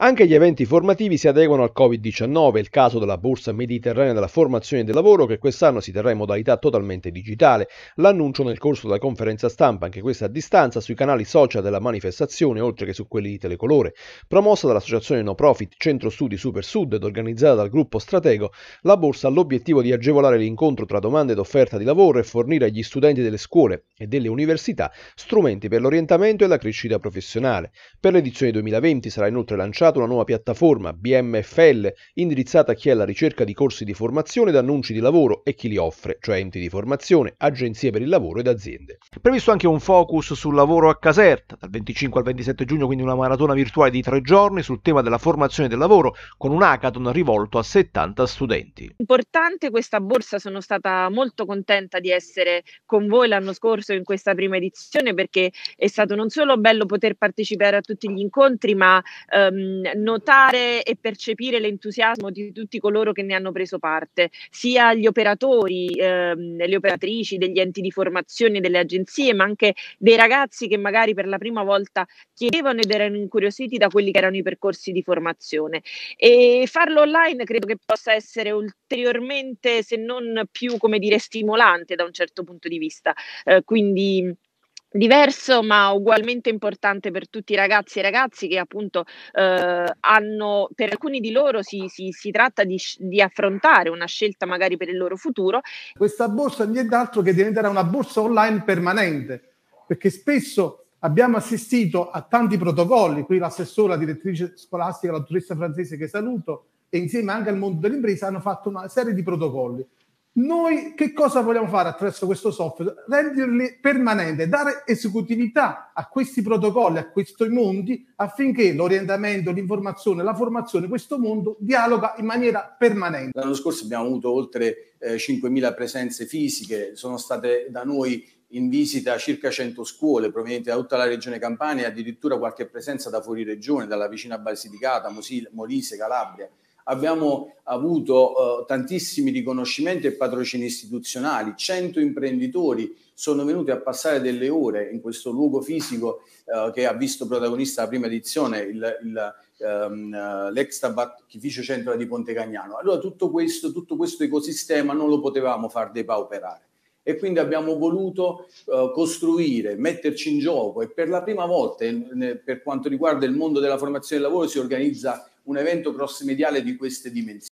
Anche gli eventi formativi si adeguano al Covid-19, il caso della Borsa Mediterranea della Formazione del Lavoro che quest'anno si terrà in modalità totalmente digitale. L'annuncio nel corso della conferenza stampa, anche questa a distanza, sui canali social della manifestazione, oltre che su quelli di Telecolore. Promossa dall'associazione no profit Centro Studi Super Sud ed organizzata dal gruppo Stratego, la Borsa ha l'obiettivo di agevolare l'incontro tra domanda ed offerta di lavoro e fornire agli studenti delle scuole e delle università strumenti per l'orientamento e la crescita professionale. Per l'edizione 2020 sarà inoltre lanciata lanciato una nuova piattaforma, BMFL, indirizzata a chi è alla ricerca di corsi di formazione ed annunci di lavoro e chi li offre, cioè enti di formazione, agenzie per il lavoro ed aziende. Previsto anche un focus sul lavoro a Caserta, dal 25 al 27 giugno quindi una maratona virtuale di tre giorni sul tema della formazione del lavoro, con un hackathon rivolto a 70 studenti. Importante questa borsa, sono stata molto contenta di essere con voi l'anno scorso in questa prima edizione perché è stato non solo bello poter partecipare a tutti gli incontri, ma ehm, Mm, notare e percepire l'entusiasmo di tutti coloro che ne hanno preso parte, sia gli operatori, ehm, le operatrici degli enti di formazione, delle agenzie, ma anche dei ragazzi che magari per la prima volta chiedevano ed erano incuriositi da quelli che erano i percorsi di formazione. E farlo online credo che possa essere ulteriormente, se non più, come dire, stimolante da un certo punto di vista. Eh, quindi diverso ma ugualmente importante per tutti i ragazzi e ragazzi che appunto eh, hanno, per alcuni di loro si, si, si tratta di, di, affrontare una scelta magari per il loro futuro. Questa borsa nient'altro che diventerà una borsa online permanente, perché spesso abbiamo assistito a tanti protocolli, qui l'assessore, la direttrice scolastica, la dottoressa francese che saluto, e insieme anche al mondo dell'impresa hanno fatto una serie di protocolli noi che cosa vogliamo fare attraverso questo software? Renderli permanenti, dare esecutività a questi protocolli, a questi mondi, affinché l'orientamento, l'informazione, la formazione, questo mondo dialoga in maniera permanente. L'anno scorso abbiamo avuto oltre eh, 5.000 presenze fisiche, sono state da noi in visita circa 100 scuole provenienti da tutta la regione Campania e addirittura qualche presenza da fuori regione, dalla vicina Basilicata, Molise, Calabria abbiamo avuto eh, tantissimi riconoscimenti e patrocini istituzionali, 100 imprenditori sono venuti a passare delle ore in questo luogo fisico eh, che ha visto protagonista la prima edizione, il, il, ehm, eh, l'ex tabacchificio centrale di Ponte Cagnano. Allora tutto questo, tutto questo ecosistema non lo potevamo far depauperare e quindi abbiamo voluto uh, costruire, metterci in gioco e per la prima volta ne, per quanto riguarda il mondo della formazione del lavoro si organizza un evento cross mediale di queste dimensioni.